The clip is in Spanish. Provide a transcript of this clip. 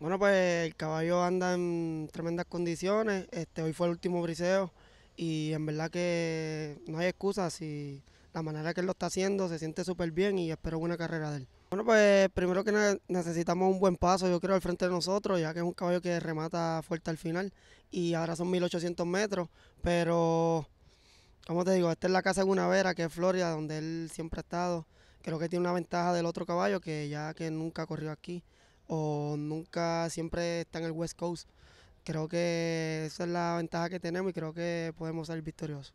Bueno, pues el caballo anda en tremendas condiciones. Este, hoy fue el último briseo y en verdad que no hay excusas y la manera que él lo está haciendo se siente súper bien y espero buena carrera de él. Bueno, pues primero que necesitamos un buen paso, yo creo, al frente de nosotros, ya que es un caballo que remata fuerte al final y ahora son 1800 metros, pero como te digo, esta es la casa de Gunavera, que es Florida, donde él siempre ha estado. Creo que tiene una ventaja del otro caballo que ya que nunca ha corrió aquí o nunca siempre está en el West Coast. Creo que esa es la ventaja que tenemos y creo que podemos ser victoriosos.